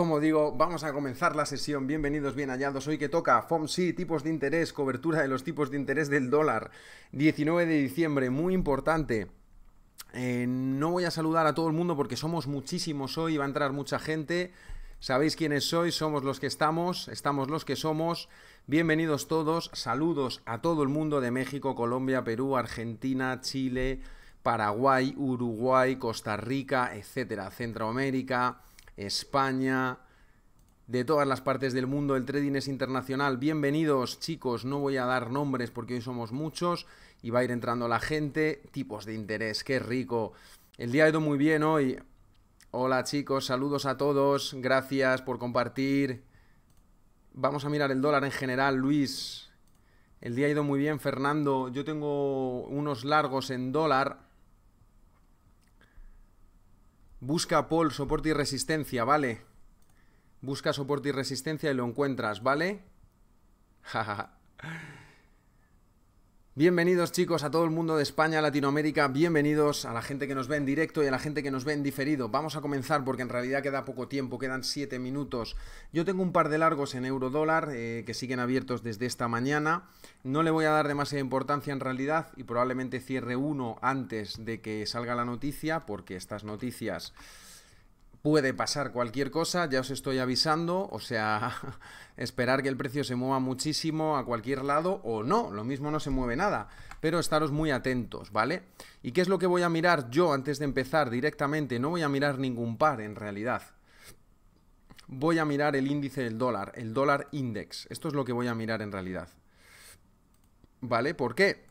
Como digo, vamos a comenzar la sesión. Bienvenidos, bien hallados. Hoy que toca FOMSI, tipos de interés, cobertura de los tipos de interés del dólar. 19 de diciembre, muy importante. Eh, no voy a saludar a todo el mundo porque somos muchísimos hoy, va a entrar mucha gente. Sabéis quiénes sois, somos los que estamos, estamos los que somos. Bienvenidos todos, saludos a todo el mundo de México, Colombia, Perú, Argentina, Chile, Paraguay, Uruguay, Costa Rica, etcétera, Centroamérica. España, de todas las partes del mundo. El trading es internacional. Bienvenidos, chicos. No voy a dar nombres porque hoy somos muchos y va a ir entrando la gente. Tipos de interés, qué rico. El día ha ido muy bien hoy. Hola, chicos. Saludos a todos. Gracias por compartir. Vamos a mirar el dólar en general, Luis. El día ha ido muy bien, Fernando. Yo tengo unos largos en dólar Busca Paul, soporte y resistencia, vale. Busca soporte y resistencia y lo encuentras, ¿vale? Jajaja. Bienvenidos chicos a todo el mundo de España, Latinoamérica, bienvenidos a la gente que nos ve en directo y a la gente que nos ve en diferido. Vamos a comenzar porque en realidad queda poco tiempo, quedan 7 minutos. Yo tengo un par de largos en eurodólar dólar eh, que siguen abiertos desde esta mañana. No le voy a dar demasiada importancia en realidad y probablemente cierre uno antes de que salga la noticia porque estas noticias puede pasar cualquier cosa, ya os estoy avisando, o sea, esperar que el precio se mueva muchísimo a cualquier lado o no, lo mismo no se mueve nada, pero estaros muy atentos, ¿vale? ¿Y qué es lo que voy a mirar yo antes de empezar directamente? No voy a mirar ningún par en realidad. Voy a mirar el índice del dólar, el dólar index. Esto es lo que voy a mirar en realidad. ¿Vale? ¿Por qué?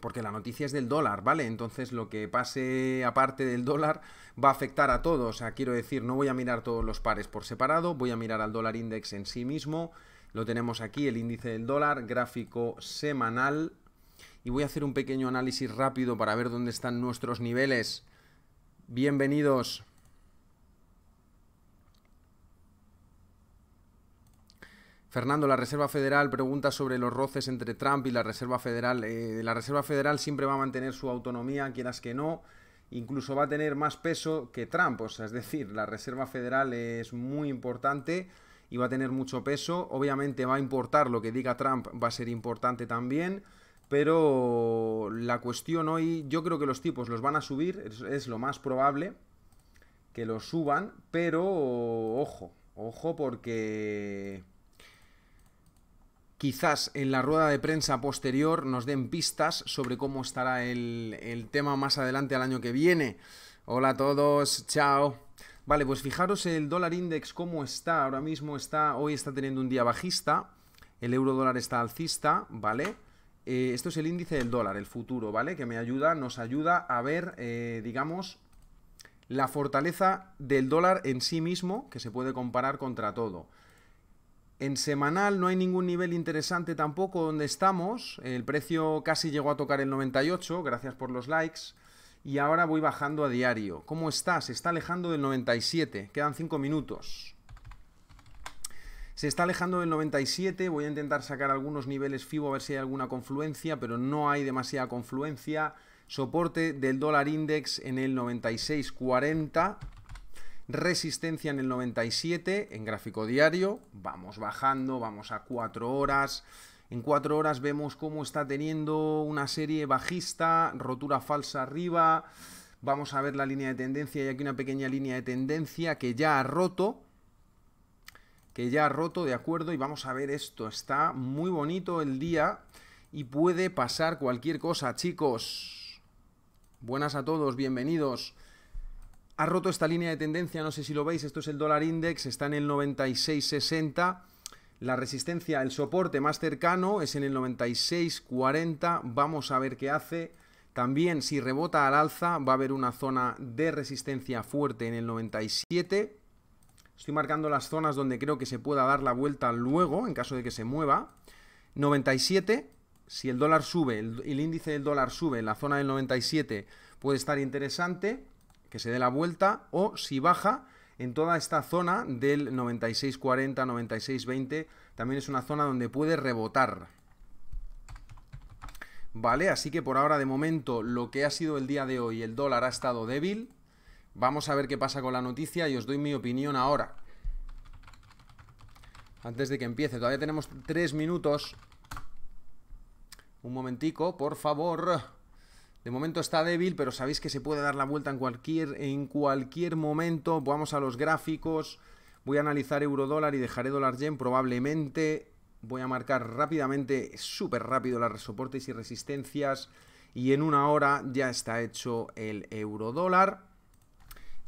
porque la noticia es del dólar, ¿vale? Entonces lo que pase aparte del dólar va a afectar a todos. O sea, quiero decir, no voy a mirar todos los pares por separado, voy a mirar al dólar index en sí mismo. Lo tenemos aquí, el índice del dólar, gráfico semanal. Y voy a hacer un pequeño análisis rápido para ver dónde están nuestros niveles. Bienvenidos. Fernando, la Reserva Federal pregunta sobre los roces entre Trump y la Reserva Federal. Eh, la Reserva Federal siempre va a mantener su autonomía, quieras que no. Incluso va a tener más peso que Trump. O sea, es decir, la Reserva Federal es muy importante y va a tener mucho peso. Obviamente va a importar lo que diga Trump, va a ser importante también. Pero la cuestión hoy, yo creo que los tipos los van a subir, es lo más probable que los suban, pero ojo, ojo porque Quizás en la rueda de prensa posterior nos den pistas sobre cómo estará el, tema más adelante al año que viene. Hola a todos, chao. Vale, pues fijaros el dólar index cómo está ahora mismo. Está, hoy está teniendo un día bajista. El euro dólar está alcista, ¿vale? Eh, esto es el índice del dólar, el futuro, ¿vale? Que me ayuda, nos ayuda a ver, eh, digamos, la fortaleza del dólar en sí mismo, que se puede comparar contra todo. En semanal no hay ningún nivel interesante tampoco donde estamos. El precio casi llegó a tocar el 98, gracias por los likes. Y ahora voy bajando a diario. ¿Cómo está? Se está alejando del 97. Quedan 5 minutos. Se está alejando del 97. Voy a intentar sacar algunos niveles FIBO a ver si hay alguna confluencia, pero no hay demasiada confluencia. Soporte del dólar index en el 96.40. Resistencia en el 97 en gráfico diario. Vamos bajando, vamos a 4 horas. En 4 horas vemos cómo está teniendo una serie bajista, rotura falsa arriba. Vamos a ver la línea de tendencia y aquí una pequeña línea de tendencia que ya ha roto que ya ha roto, ¿de acuerdo? Y vamos a ver esto, está muy bonito el día y puede pasar cualquier cosa, chicos. Buenas a todos, bienvenidos ha roto esta línea de tendencia, no sé si lo veis, esto es el dólar index, está en el 96.60. La resistencia, el soporte más cercano es en el 96.40. Vamos a ver qué hace. También si rebota al alza va a haber una zona de resistencia fuerte en el 97. Estoy marcando las zonas donde creo que se pueda dar la vuelta luego, en caso de que se mueva. 97, si el dólar sube, el, índice del dólar sube, la zona del 97 puede estar interesante que se dé la vuelta o si baja en toda esta zona del 96.40, 96.20, también es una zona donde puede rebotar. Vale, así que por ahora de momento lo que ha sido el día de hoy, el dólar ha estado débil. Vamos a ver qué pasa con la noticia y os doy mi opinión ahora. Antes de que empiece, todavía tenemos tres minutos. Un momentico, por favor. De momento está débil, pero sabéis que se puede dar la vuelta en cualquier, en cualquier momento. Vamos a los gráficos. Voy a analizar euro-dólar y dejaré dólar-yen probablemente. Voy a marcar rápidamente, súper rápido, las soportes y resistencias. Y en una hora ya está hecho el euro-dólar.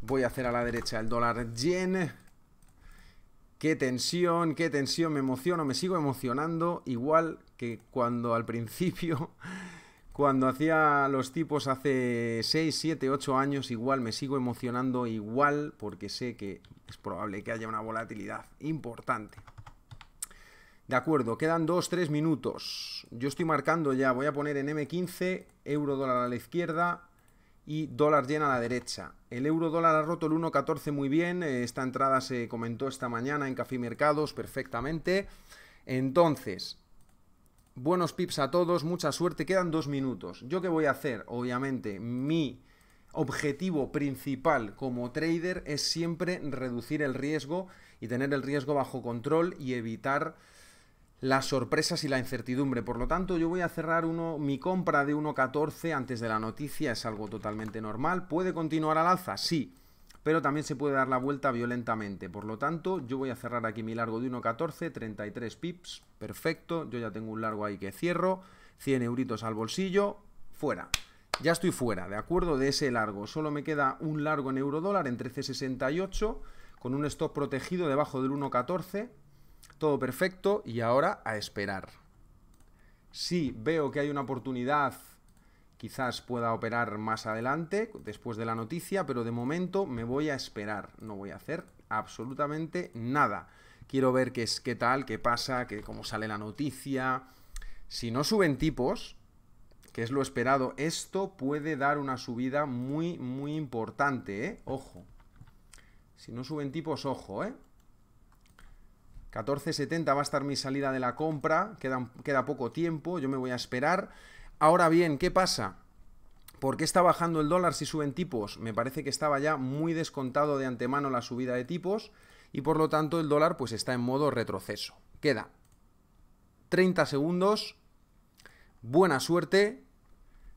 Voy a hacer a la derecha el dólar-yen. Qué tensión, qué tensión, me emociono, me sigo emocionando, igual que cuando al principio cuando hacía los tipos hace 6, 7, 8 años, igual me sigo emocionando igual porque sé que es probable que haya una volatilidad importante. De acuerdo, quedan 2-3 minutos. Yo estoy marcando ya, voy a poner en M15, euro dólar a la izquierda y dólar lleno a la derecha. El euro dólar ha roto el 1.14 muy bien, eh, esta entrada se comentó esta mañana en Café Mercados perfectamente. Entonces, Buenos pips a todos, mucha suerte, quedan dos minutos. ¿Yo qué voy a hacer? Obviamente, mi objetivo principal como trader es siempre reducir el riesgo y tener el riesgo bajo control y evitar las sorpresas y la incertidumbre. Por lo tanto, yo voy a cerrar uno, mi compra de 1.14 antes de la noticia, es algo totalmente normal. ¿Puede continuar al alza? Sí pero también se puede dar la vuelta violentamente. Por lo tanto, yo voy a cerrar aquí mi largo de 1.14, 33 pips, perfecto, yo ya tengo un largo ahí que cierro, 100 euritos al bolsillo, fuera. Ya estoy fuera, ¿de acuerdo? De ese largo. Solo me queda un largo en eurodólar en 13.68 con un stop protegido debajo del 1.14. Todo perfecto y ahora a esperar. Si veo que hay una oportunidad Quizás pueda operar más adelante, después de la noticia, pero de momento me voy a esperar. No voy a hacer absolutamente nada. Quiero ver qué es, qué tal, qué pasa, qué cómo sale la noticia. Si no suben tipos, que es lo esperado, esto puede dar una subida muy, muy importante, ¿eh? Ojo. Si no suben tipos, ojo, ¿eh? 14.70 va a estar mi salida de la compra, queda poco tiempo, yo me voy a esperar. Ahora bien, ¿qué pasa? ¿Por qué está bajando el dólar si suben tipos? Me parece que estaba ya muy descontado de antemano la subida de tipos y por lo tanto el dólar pues está en modo retroceso. Queda 30 segundos, buena suerte,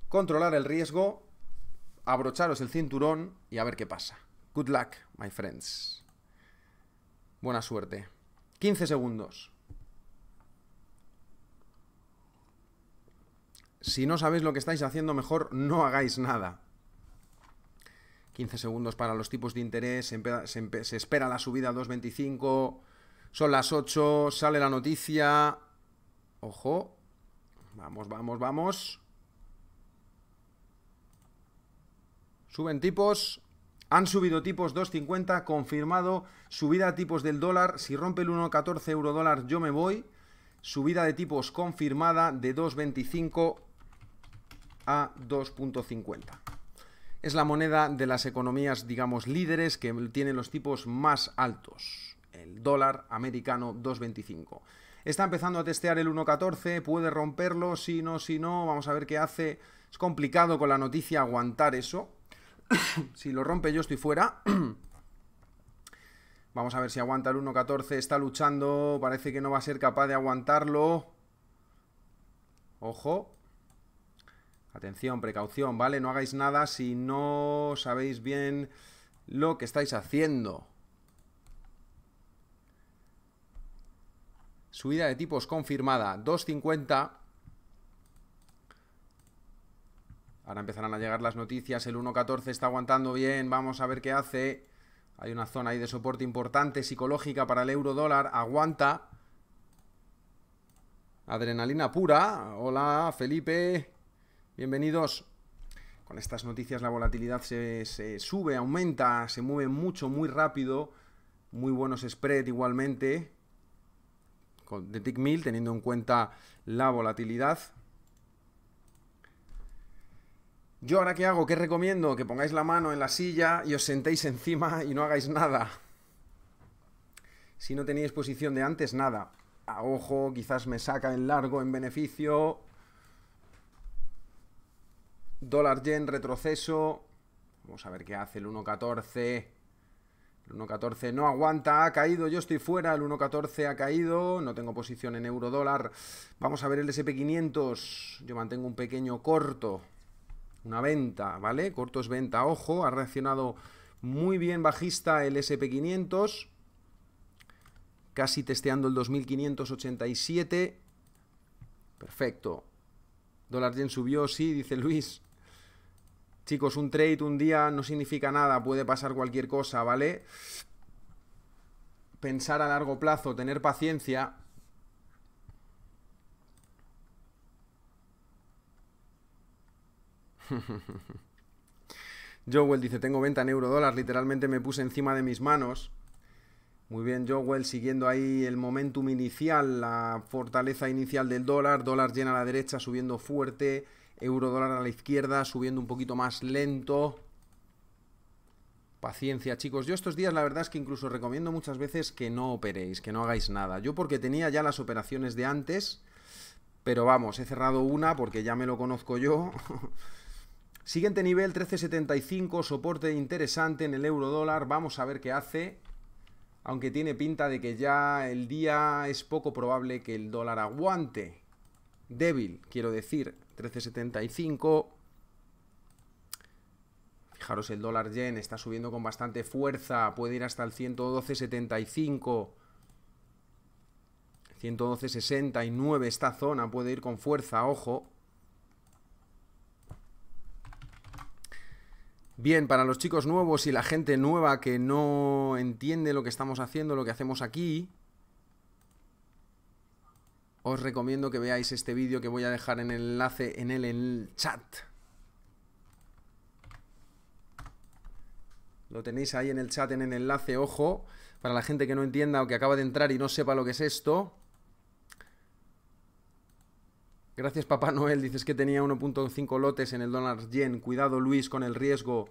controlar el riesgo, abrocharos el cinturón y a ver qué pasa. Good luck, my friends. Buena suerte. 15 segundos. Si no sabéis lo que estáis haciendo, mejor no hagáis nada. 15 segundos para los tipos de interés, se, espera la subida a 2.25, son las 8, sale la noticia. Ojo, vamos, vamos, vamos. Suben tipos, han subido tipos 2.50, confirmado, subida a tipos del dólar, si rompe el 1.14 euro dólar yo me voy, subida de tipos confirmada de 2.25 a 2.50. Es la moneda de las economías, digamos, líderes que tienen los tipos más altos. El dólar americano 2.25. Está empezando a testear el 1.14, puede romperlo, si no, si no, vamos a ver qué hace. Es complicado con la noticia aguantar eso. si lo rompe yo estoy fuera. Vamos a ver si aguanta el 1.14. Está luchando. Parece que no va a ser capaz de aguantarlo. Ojo. Atención, precaución, ¿vale? No hagáis nada si no sabéis bien lo que estáis haciendo. Subida de tipos confirmada, 250. Ahora empezarán a llegar las noticias. El 1.14 está aguantando bien. Vamos a ver qué hace. Hay una zona ahí de soporte importante, psicológica para el euro dólar. Aguanta. Adrenalina pura. Hola, Felipe. Bienvenidos. Con estas noticias la volatilidad se, sube, aumenta, se mueve mucho, muy rápido. Muy buenos spread igualmente de Tick teniendo en cuenta la volatilidad. Yo ahora qué hago, qué recomiendo, que pongáis la mano en la silla y os sentéis encima y no hagáis nada. Si no tenéis posición de antes, nada. A ah, ojo, quizás me saca en largo en beneficio, Dólar yen retroceso. Vamos a ver qué hace el 1.14. El 1.14 no aguanta, ha caído, yo estoy fuera, el 1.14 ha caído, no tengo posición en euro dólar. Vamos a ver el SP500, yo mantengo un pequeño corto, una venta, ¿vale? Corto es venta, ojo, ha reaccionado muy bien bajista el SP500, casi testeando el 2587. Perfecto. Dólar yen subió, sí, dice Luis. Chicos, un trade un día no significa nada, puede pasar cualquier cosa, ¿vale? Pensar a largo plazo, tener paciencia. Joel dice, tengo venta en euro dólar, literalmente me puse encima de mis manos. Muy bien, Joel, siguiendo ahí el momentum inicial, la fortaleza inicial del dólar, dólar llena a la derecha, subiendo fuerte Eurodólar a la izquierda, subiendo un poquito más lento. Paciencia, chicos. Yo estos días la verdad es que incluso recomiendo muchas veces que no operéis, que no hagáis nada. Yo porque tenía ya las operaciones de antes, pero vamos, he cerrado una porque ya me lo conozco yo. Siguiente nivel, 1375, soporte interesante en el euro dólar. Vamos a ver qué hace. Aunque tiene pinta de que ya el día es poco probable que el dólar aguante. Débil, quiero decir. 13.75. Fijaros, el dólar yen está subiendo con bastante fuerza. Puede ir hasta el 112.75. 112.69. Esta zona puede ir con fuerza, ojo. Bien, para los chicos nuevos y la gente nueva que no entiende lo que estamos haciendo, lo que hacemos aquí, os recomiendo que veáis este vídeo que voy a dejar en el enlace en el, chat. Lo tenéis ahí en el chat, en el enlace, ojo, para la gente que no entienda o que acaba de entrar y no sepa lo que es esto. Gracias Papá Noel, dices que tenía 1.5 lotes en el dólar yen. Cuidado Luis con el riesgo.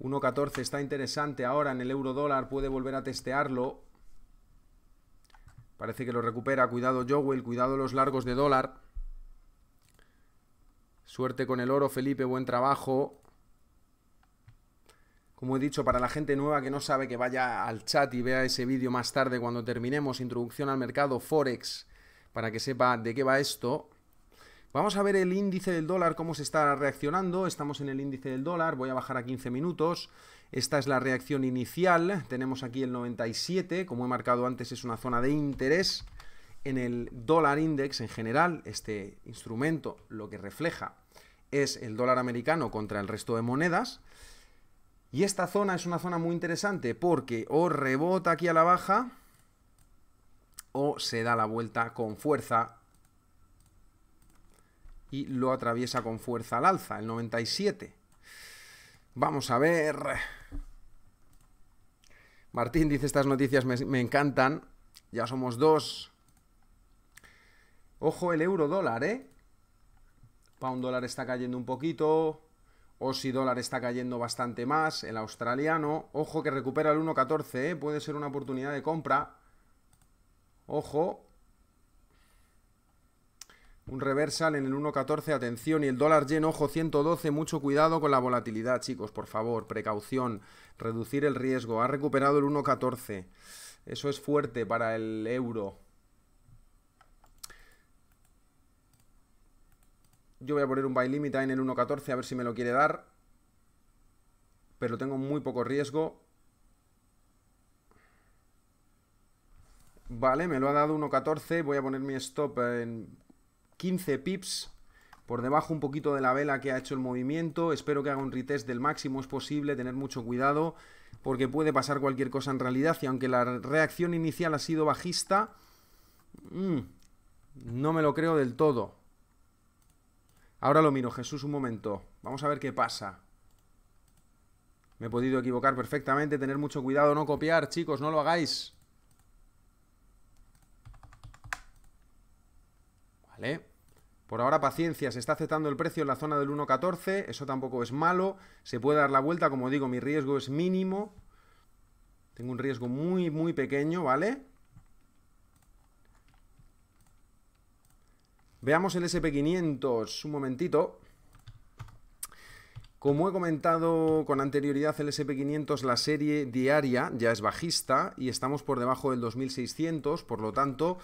1.14 está interesante ahora en el euro dólar, puede volver a testearlo. Parece que lo recupera. Cuidado Joel. cuidado los largos de dólar. Suerte con el oro, Felipe, buen trabajo. Como he dicho, para la gente nueva que no sabe que vaya al chat y vea ese vídeo más tarde cuando terminemos, introducción al mercado Forex, para que sepa de qué va esto. Vamos a ver el índice del dólar, cómo se está reaccionando. Estamos en el índice del dólar, voy a bajar a 15 minutos. Esta es la reacción inicial, tenemos aquí el 97, como he marcado antes es una zona de interés en el dólar index en general, este instrumento lo que refleja es el dólar americano contra el resto de monedas. Y esta zona es una zona muy interesante porque o rebota aquí a la baja o se da la vuelta con fuerza y lo atraviesa con fuerza al alza, el 97. Vamos a ver. Martín dice, estas noticias me, encantan. Ya somos dos. Ojo el euro dólar, ¿eh? Pound dólar está cayendo un poquito. o si dólar está cayendo bastante más. El australiano. Ojo que recupera el 1.14, ¿eh? Puede ser una oportunidad de compra. Ojo. Un reversal en el 1.14, atención, y el dólar yen, ojo, 112, mucho cuidado con la volatilidad, chicos, por favor, precaución, reducir el riesgo. Ha recuperado el 1.14, eso es fuerte para el euro. Yo voy a poner un buy limit en el 1.14, a ver si me lo quiere dar, pero tengo muy poco riesgo. Vale, me lo ha dado 1.14, voy a poner mi stop en 15 pips por debajo un poquito de la vela que ha hecho el movimiento. Espero que haga un retest del máximo, es posible, tener mucho cuidado, porque puede pasar cualquier cosa en realidad. Y aunque la reacción inicial ha sido bajista, mm, no me lo creo del todo. Ahora lo miro, Jesús, un momento. Vamos a ver qué pasa. Me he podido equivocar perfectamente, tener mucho cuidado, no copiar, chicos, no lo hagáis. Vale. Por ahora paciencia, se está aceptando el precio en la zona del 1.14, eso tampoco es malo, se puede dar la vuelta, como digo, mi riesgo es mínimo, tengo un riesgo muy, muy pequeño, ¿vale? Veamos el SP500 un momentito. Como he comentado con anterioridad, el SP500, la serie diaria ya es bajista y estamos por debajo del 2600, por lo tanto,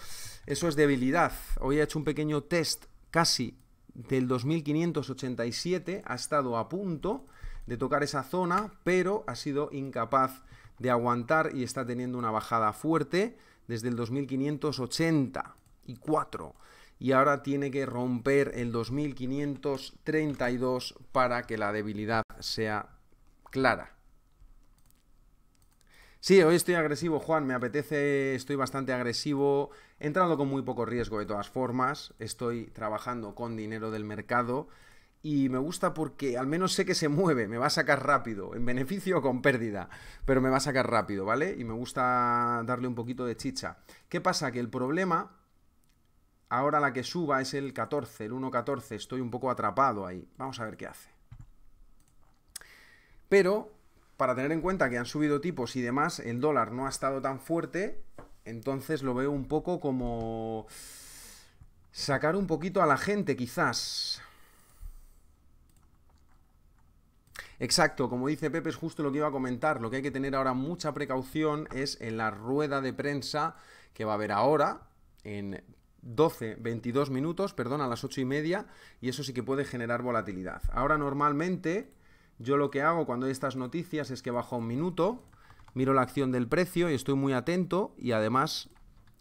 eso es debilidad. Hoy he hecho un pequeño test casi del 2587 ha estado a punto de tocar esa zona, pero ha sido incapaz de aguantar y está teniendo una bajada fuerte desde el 2584 y ahora tiene que romper el 2532 para que la debilidad sea clara. Sí, hoy estoy agresivo, Juan, me apetece, estoy bastante agresivo, he entrado con muy poco riesgo de todas formas, estoy trabajando con dinero del mercado y me gusta porque al menos sé que se mueve, me va a sacar rápido, en beneficio o con pérdida, pero me va a sacar rápido, ¿vale? Y me gusta darle un poquito de chicha. ¿Qué pasa? Que el problema, ahora la que suba es el 14, el 1.14, estoy un poco atrapado ahí. Vamos a ver qué hace. Pero para tener en cuenta que han subido tipos y demás, el dólar no ha estado tan fuerte, entonces lo veo un poco como sacar un poquito a la gente, quizás. Exacto, como dice Pepe, es justo lo que iba a comentar. Lo que hay que tener ahora mucha precaución es en la rueda de prensa que va a haber ahora, en 12, 22 minutos, perdón, a las 8 y media, y eso sí que puede generar volatilidad. Ahora normalmente yo lo que hago cuando hay estas noticias es que bajo un minuto, miro la acción del precio y estoy muy atento y además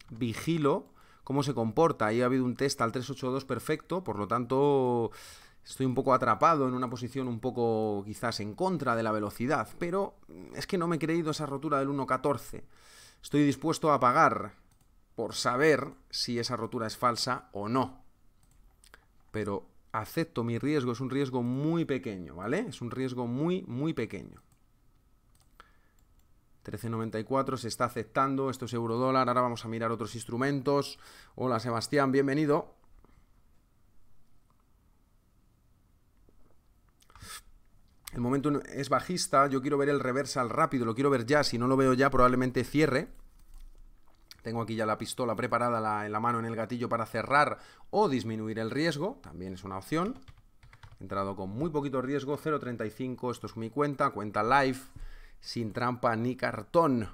vigilo cómo se comporta. Ahí ha habido un test al 382 perfecto, por lo tanto estoy un poco atrapado en una posición un poco quizás en contra de la velocidad, pero es que no me he creído esa rotura del 1.14. Estoy dispuesto a pagar por saber si esa rotura es falsa o no. Pero acepto mi riesgo, es un riesgo muy pequeño, ¿vale? Es un riesgo muy, muy pequeño. 13.94 se está aceptando, esto es eurodólar. ahora vamos a mirar otros instrumentos. Hola Sebastián, bienvenido. El momento es bajista, yo quiero ver el reversal rápido, lo quiero ver ya, si no lo veo ya probablemente cierre. Tengo aquí ya la pistola preparada la, en la mano en el gatillo para cerrar o disminuir el riesgo, también es una opción. He entrado con muy poquito riesgo, 0.35, esto es mi cuenta, cuenta live, sin trampa ni cartón.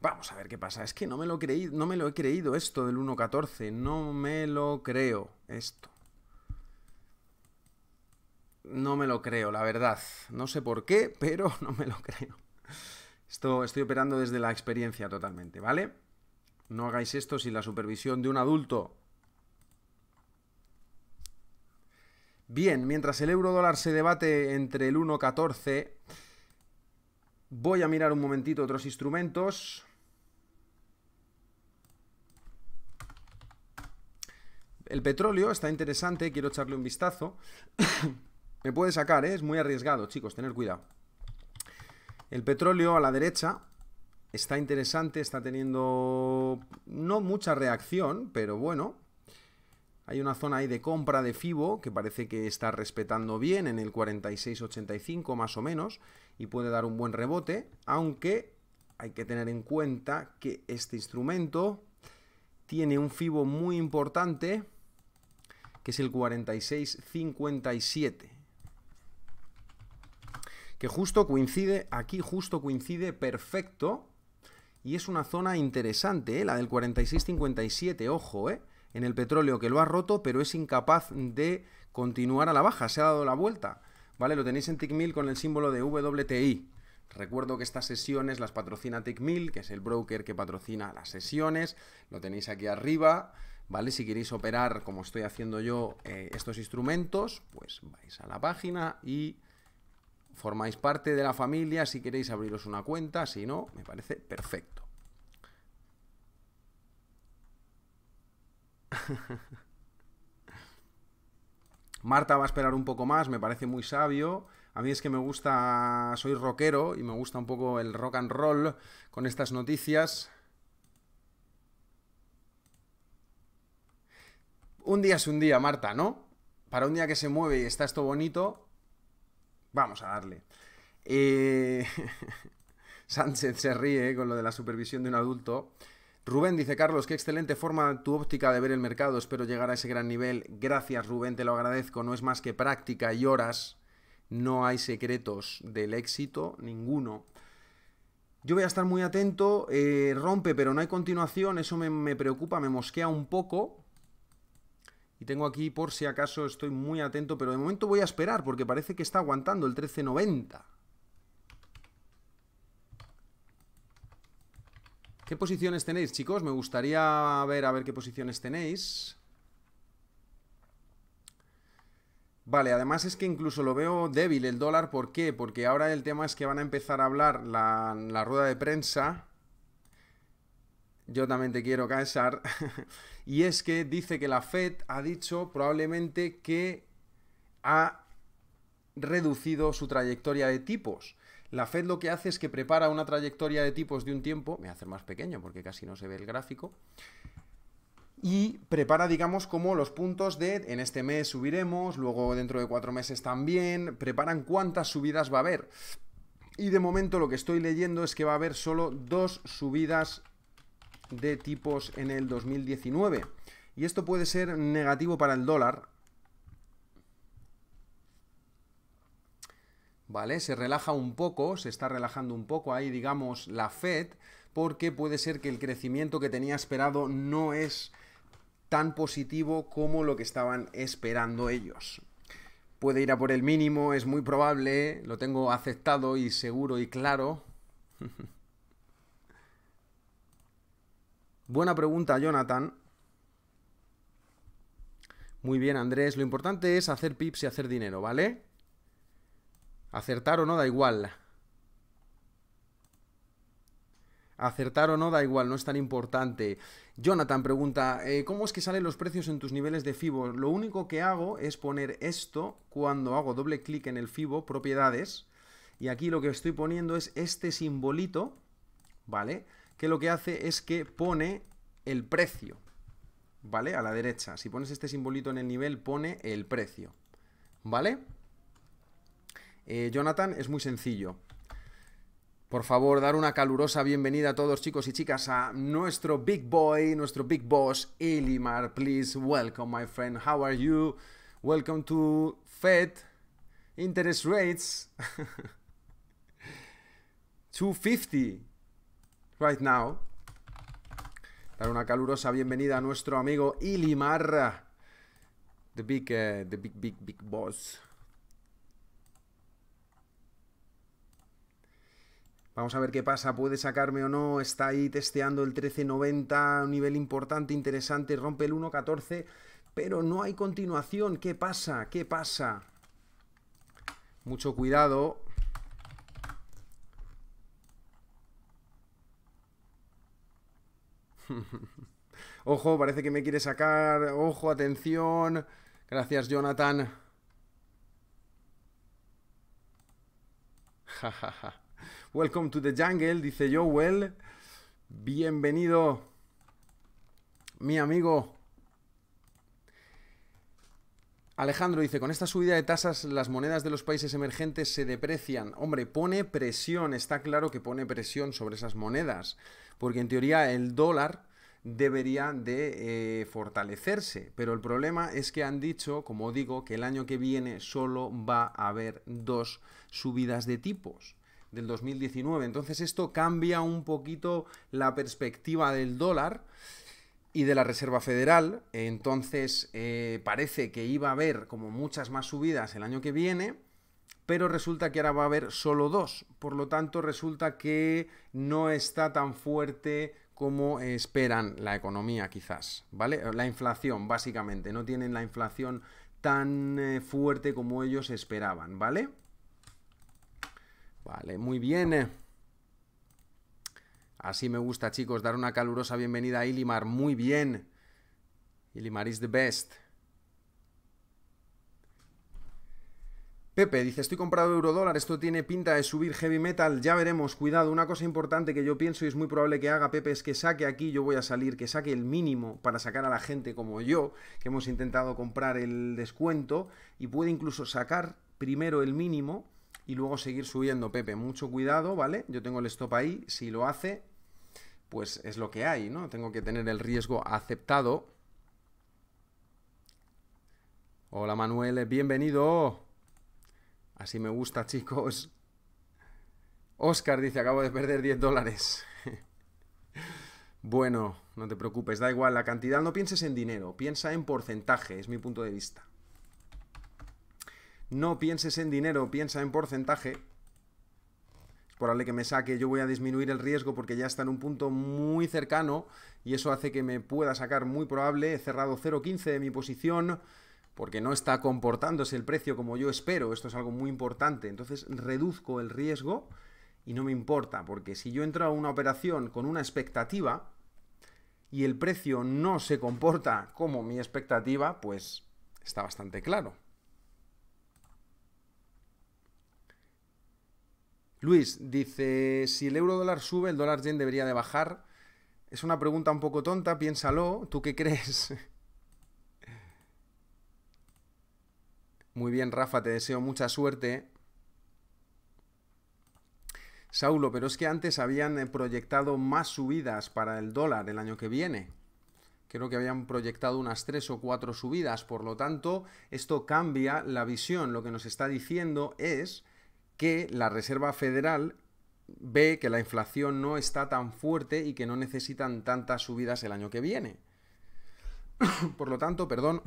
Vamos a ver qué pasa. Es que no me lo, creí, no me lo he creído esto del 1.14. No me lo creo esto. No me lo creo, la verdad. No sé por qué, pero no me lo creo estoy operando desde la experiencia totalmente, ¿vale? No hagáis esto sin la supervisión de un adulto. Bien, mientras el euro dólar se debate entre el 1.14, voy a mirar un momentito otros instrumentos. El petróleo está interesante, quiero echarle un vistazo. Me puede sacar, ¿eh? es muy arriesgado, chicos, tener cuidado. El petróleo a la derecha está interesante, está teniendo no mucha reacción, pero bueno. Hay una zona ahí de compra de FIBO que parece que está respetando bien en el 46.85 más o menos y puede dar un buen rebote, aunque hay que tener en cuenta que este instrumento tiene un FIBO muy importante que es el 46.57 que justo coincide, aquí justo coincide perfecto, y es una zona interesante, ¿eh? la del 46.57, ojo, ¿eh? en el petróleo que lo ha roto, pero es incapaz de continuar a la baja, se ha dado la vuelta, ¿vale? Lo tenéis en TICMIL con el símbolo de WTI. Recuerdo que estas sesiones las patrocina TICMIL, que es el broker que patrocina las sesiones, lo tenéis aquí arriba, ¿vale? Si queréis operar, como estoy haciendo yo, eh, estos instrumentos, pues vais a la página y Formáis parte de la familia si queréis abriros una cuenta, si no, me parece perfecto. Marta va a esperar un poco más, me parece muy sabio. A mí es que me gusta, soy rockero y me gusta un poco el rock and roll con estas noticias. Un día es un día, Marta, ¿no? Para un día que se mueve y está esto bonito, Vamos a darle. Eh, Sánchez se ríe eh, con lo de la supervisión de un adulto. Rubén dice, Carlos, qué excelente forma tu óptica de ver el mercado. Espero llegar a ese gran nivel. Gracias, Rubén, te lo agradezco. No es más que práctica y horas. No hay secretos del éxito, ninguno. Yo voy a estar muy atento. Eh, rompe, pero no hay continuación. Eso me, me preocupa, me mosquea un poco. Y tengo aquí, por si acaso, estoy muy atento, pero de momento voy a esperar porque parece que está aguantando el 1390. ¿Qué posiciones tenéis, chicos? Me gustaría ver a ver qué posiciones tenéis. Vale, además es que incluso lo veo débil el dólar. ¿Por qué? Porque ahora el tema es que van a empezar a hablar la, la rueda de prensa yo también te quiero cansar. y es que dice que la Fed ha dicho probablemente que ha reducido su trayectoria de tipos. La Fed lo que hace es que prepara una trayectoria de tipos de un tiempo, me voy a hacer más pequeño porque casi no se ve el gráfico, y prepara, digamos, como los puntos de en este mes subiremos, luego dentro de cuatro meses también, preparan cuántas subidas va a haber. Y de momento lo que estoy leyendo es que va a haber solo dos subidas de tipos en el 2019. Y esto puede ser negativo para el dólar. ¿Vale? Se relaja un poco, se está relajando un poco ahí, digamos, la Fed, porque puede ser que el crecimiento que tenía esperado no es tan positivo como lo que estaban esperando ellos puede ir a por el mínimo, es muy probable, lo tengo aceptado y seguro y claro. Buena pregunta, Jonathan. Muy bien, Andrés. Lo importante es hacer pips y hacer dinero, ¿vale? Acertar o no, da igual. Acertar o no, da igual, no es tan importante. Jonathan pregunta, eh, ¿cómo es que salen los precios en tus niveles de FIBO? Lo único que hago es poner esto cuando hago doble clic en el FIBO, propiedades, y aquí lo que estoy poniendo es este simbolito, ¿vale? que lo que hace es que pone el precio, ¿vale? A la derecha. Si pones este simbolito en el nivel, pone el precio, ¿vale? Eh, Jonathan, es muy sencillo. Por favor, dar una calurosa bienvenida a todos chicos y chicas a nuestro big boy, nuestro big boss, Elimar. Please welcome, my friend. How are you? Welcome to Fed Interest Rates 250. right now. Dar una calurosa bienvenida a nuestro amigo Ilimar, The big, eh, the big, big, big boss. Vamos a ver qué pasa, puede sacarme o no, está ahí testeando el 1390, un nivel importante, interesante, rompe el 1.14, pero no hay continuación, ¿qué pasa? ¿Qué pasa? Mucho cuidado, Ojo, parece que me quiere sacar. Ojo, atención. Gracias, Jonathan. Welcome to the jungle, dice Joel. Bienvenido, mi amigo. Alejandro dice, con esta subida de tasas las monedas de los países emergentes se deprecian. Hombre, pone presión, está claro que pone presión sobre esas monedas porque en teoría el dólar debería de eh, fortalecerse. Pero el problema es que han dicho, como digo, que el año que viene solo va a haber dos subidas de tipos del 2019. Entonces esto cambia un poquito la perspectiva del dólar y de la Reserva Federal. Entonces eh, parece que iba a haber como muchas más subidas el año que viene pero resulta que ahora va a haber solo dos. Por lo tanto, resulta que no está tan fuerte como esperan la economía quizás, ¿vale? La inflación, básicamente, no tienen la inflación tan eh, fuerte como ellos esperaban, ¿vale? Vale, muy bien. Eh. Así me gusta, chicos, dar una calurosa bienvenida a Ilimar, muy bien. Ilimar is the best. Pepe dice, estoy comprado dólar, esto tiene pinta de subir heavy metal, ya veremos, cuidado, una cosa importante que yo pienso y es muy probable que haga Pepe es que saque aquí, yo voy a salir, que saque el mínimo para sacar a la gente como yo, que hemos intentado comprar el descuento y puede incluso sacar primero el mínimo y luego seguir subiendo, Pepe, mucho cuidado, ¿vale? Yo tengo el stop ahí, si lo hace, pues es lo que hay, ¿no? Tengo que tener el riesgo aceptado. Hola Manuel, bienvenido. Así me gusta, chicos. Oscar dice, acabo de perder 10 dólares. bueno, no te preocupes, da igual la cantidad, no pienses en dinero, piensa en porcentaje, es mi punto de vista. No pienses en dinero, piensa en porcentaje. Es probable que me saque, yo voy a disminuir el riesgo porque ya está en un punto muy cercano y eso hace que me pueda sacar muy probable. He cerrado 0.15 de mi posición porque no está comportándose el precio como yo espero, esto es algo muy importante, entonces reduzco el riesgo y no me importa, porque si yo entro a una operación con una expectativa y el precio no se comporta como mi expectativa, pues está bastante claro. Luis dice, si el euro dólar sube, el dólar yen debería de bajar. Es una pregunta un poco tonta, piénsalo. ¿Tú qué crees? Muy bien, Rafa, te deseo mucha suerte. Saulo, pero es que antes habían eh, proyectado más subidas para el dólar el año que viene. Creo que habían proyectado unas tres o cuatro subidas, por lo tanto, esto cambia la visión. Lo que nos está diciendo es que la Reserva Federal ve que la inflación no está tan fuerte y que no necesitan tantas subidas el año que viene. por lo tanto, perdón,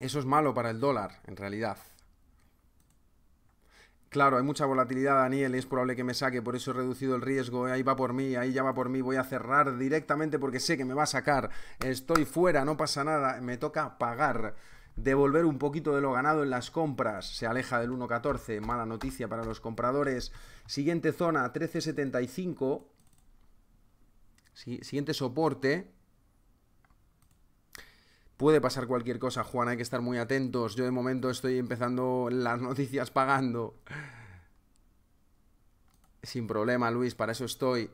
eso es malo para el dólar, en realidad. Claro, hay mucha volatilidad, Daniel, es probable que me saque, por eso he reducido el riesgo, ¿eh? ahí va por mí, ahí ya va por mí, voy a cerrar directamente porque sé que me va a sacar, estoy fuera, no pasa nada, me toca pagar, devolver un poquito de lo ganado en las compras, se aleja del 1.14, mala noticia para los compradores, siguiente zona, 13.75, siguiente soporte, Puede pasar cualquier cosa, Juan, hay que estar muy atentos. Yo de momento estoy empezando las noticias pagando. Sin problema, Luis, para eso estoy.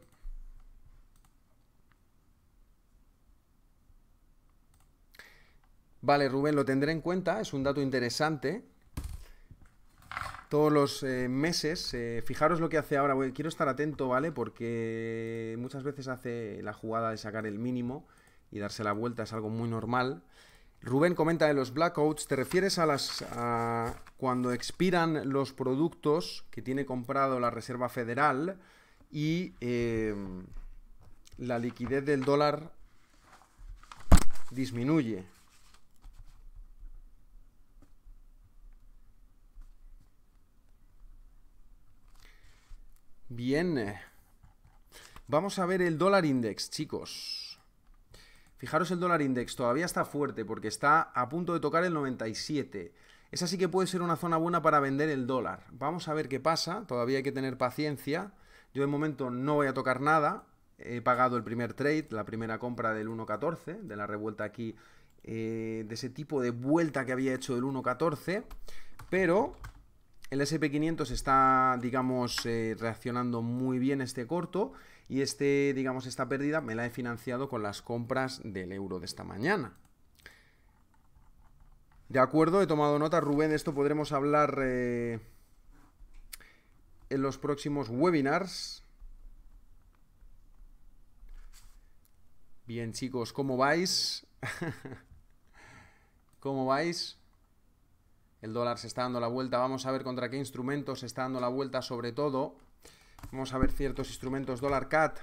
Vale, Rubén, lo tendré en cuenta, es un dato interesante. Todos los eh, meses, eh, fijaros lo que hace ahora, quiero estar atento, ¿vale? Porque muchas veces hace la jugada de sacar el mínimo y darse la vuelta, es algo muy normal. Rubén comenta de los blackouts, ¿te refieres a las cuando expiran los productos que tiene comprado la Reserva Federal y em, la liquidez del dólar disminuye? Bien, vamos a ver el dólar index, chicos. Fijaros el dólar index, todavía está fuerte porque está a punto de tocar el 97. Esa sí que puede ser una zona buena para vender el dólar. Vamos a ver qué pasa, todavía hay que tener paciencia. Yo de momento no voy a tocar nada. He pagado el primer trade, la primera compra del 1.14, de la revuelta aquí, eh, de ese tipo de vuelta que había hecho del 1.14. Pero el SP500 está, digamos, eh, reaccionando muy bien este corto y este, digamos, esta pérdida me la he financiado con las compras del euro de esta mañana. De acuerdo, he tomado nota, Rubén, de esto podremos hablar eh, en los próximos webinars. Bien, chicos, ¿cómo vais? ¿Cómo vais? El dólar se está dando la vuelta, vamos a ver contra qué instrumentos se está dando la vuelta sobre todo. Vamos a ver ciertos instrumentos dólar CAT.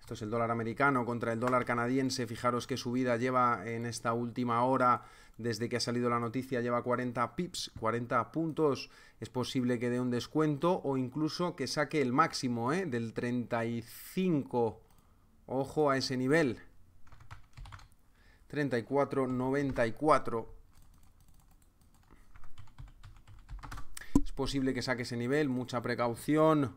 Esto es el dólar americano contra el dólar canadiense. Fijaros que su vida lleva en esta última hora. Desde que ha salido la noticia lleva 40 pips, 40 puntos. Es posible que dé un descuento o incluso que saque el máximo ¿eh? del 35. Ojo a ese nivel. 34.94. posible que saque ese nivel, mucha precaución.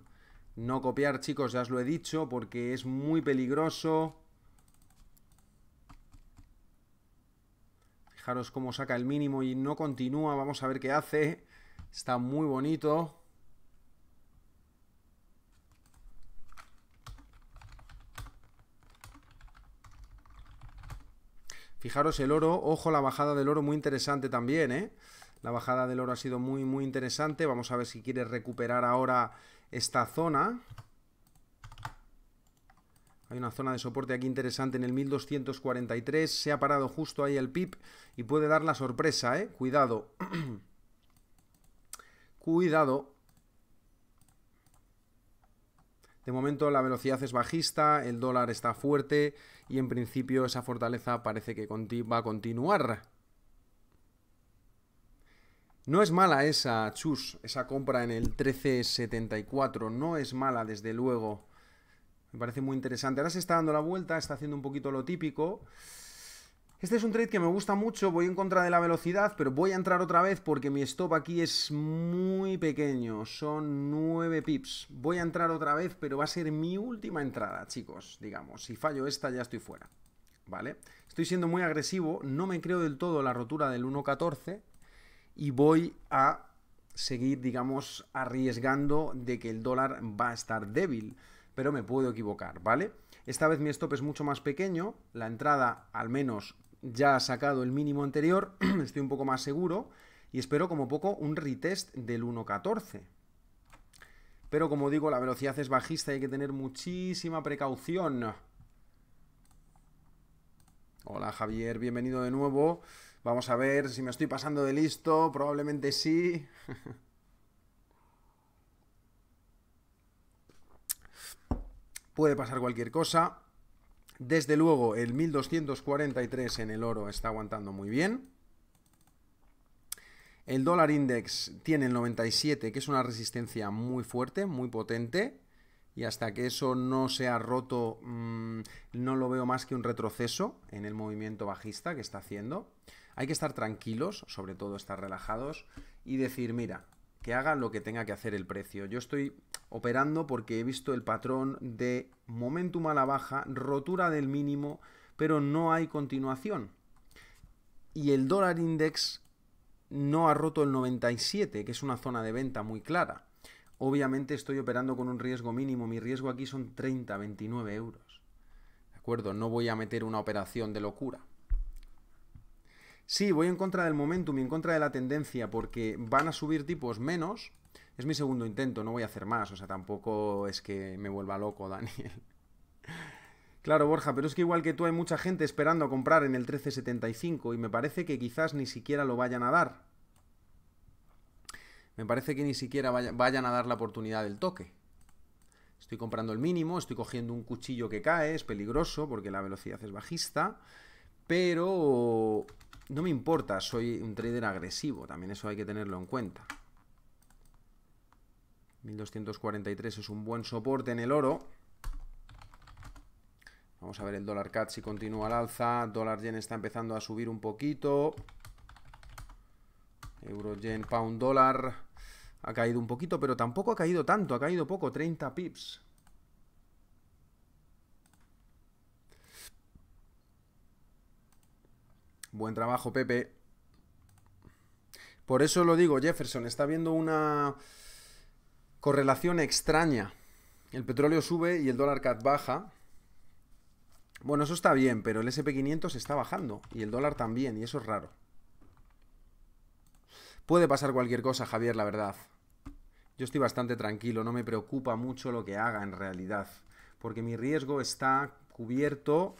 No copiar, chicos, ya os lo he dicho, porque es muy peligroso. Fijaros cómo saca el mínimo y no continúa. Vamos a ver qué hace. Está muy bonito. Fijaros el oro, ojo la bajada del oro, muy interesante también, ¿eh? La bajada del oro ha sido muy, muy interesante. Vamos a ver si quiere recuperar ahora esta zona. Hay una zona de soporte aquí interesante en el 1243. Se ha parado justo ahí el pip y puede dar la sorpresa, ¿eh? Cuidado. Cuidado. De momento la velocidad es bajista, el dólar está fuerte y en principio esa fortaleza parece que va a continuar. No es mala esa, Chus, esa compra en el 1374. No es mala, desde luego. Me parece muy interesante. Ahora se está dando la vuelta, está haciendo un poquito lo típico. Este es un trade que me gusta mucho, voy en contra de la velocidad, pero voy a entrar otra vez porque mi stop aquí es muy pequeño, son 9 pips. Voy a entrar otra vez, pero va a ser mi última entrada, chicos, digamos. Si fallo esta ya estoy fuera, ¿vale? Estoy siendo muy agresivo, no me creo del todo la rotura del 1.14, y voy a seguir, digamos, arriesgando de que el dólar va a estar débil, pero me puedo equivocar, ¿vale? Esta vez mi stop es mucho más pequeño, la entrada al menos ya ha sacado el mínimo anterior, estoy un poco más seguro y espero como poco un retest del 1.14. Pero como digo, la velocidad es bajista y hay que tener muchísima precaución. Hola Javier, bienvenido de nuevo. Vamos a ver si me estoy pasando de listo. Probablemente sí. Puede pasar cualquier cosa. Desde luego, el 1243 en el oro está aguantando muy bien. El dólar index tiene el 97, que es una resistencia muy fuerte, muy potente. Y hasta que eso no sea roto, mm, no lo veo más que un retroceso en el movimiento bajista que está haciendo. Hay que estar tranquilos, sobre todo estar relajados y decir, mira, que haga lo que tenga que hacer el precio. Yo estoy operando porque he visto el patrón de momentum a la baja, rotura del mínimo, pero no hay continuación. Y el dólar index no ha roto el 97, que es una zona de venta muy clara. Obviamente estoy operando con un riesgo mínimo. Mi riesgo aquí son 30, 29 euros. ¿De acuerdo? No voy a meter una operación de locura. Sí, voy en contra del momentum y en contra de la tendencia porque van a subir tipos menos. Es mi segundo intento, no voy a hacer más. O sea, tampoco es que me vuelva loco, Daniel. Claro, Borja, pero es que igual que tú hay mucha gente esperando a comprar en el 1375 y me parece que quizás ni siquiera lo vayan a dar. Me parece que ni siquiera vayan a dar la oportunidad del toque. Estoy comprando el mínimo, estoy cogiendo un cuchillo que cae, es peligroso porque la velocidad es bajista, pero no me importa, soy un trader agresivo, también eso hay que tenerlo en cuenta. 1243 es un buen soporte en el oro. Vamos a ver el dólar CAT si continúa al alza. Dólar yen está empezando a subir un poquito. Euro yen, pound dólar. Ha caído un poquito, pero tampoco ha caído tanto. Ha caído poco, 30 pips. Buen trabajo, Pepe. Por eso lo digo, Jefferson, está viendo una correlación extraña. El petróleo sube y el dólar CAD baja. Bueno, eso está bien, pero el SP500 está bajando y el dólar también, y eso es raro. Puede pasar cualquier cosa, Javier, la verdad. Yo estoy bastante tranquilo, no me preocupa mucho lo que haga en realidad, porque mi riesgo está cubierto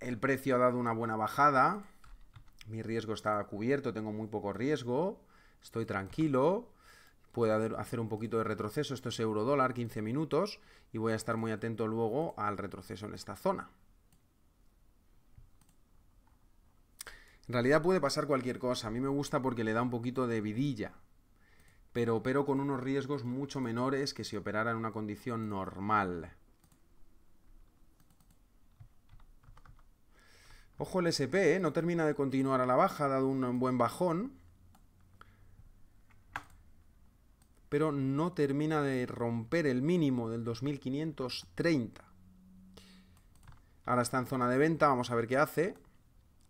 el precio ha dado una buena bajada. Mi riesgo está cubierto, tengo muy poco riesgo. Estoy tranquilo. Puedo hacer un poquito de retroceso. Esto es euro dólar, 15 minutos. Y voy a estar muy atento luego al retroceso en esta zona. En realidad puede pasar cualquier cosa. A mí me gusta porque le da un poquito de vidilla. Pero opero con unos riesgos mucho menores que si operara en una condición normal. Ojo el SP, ¿eh? no termina de continuar a la baja, ha dado un buen bajón. Pero no termina de romper el mínimo del 2530. Ahora está en zona de venta, vamos a ver qué hace.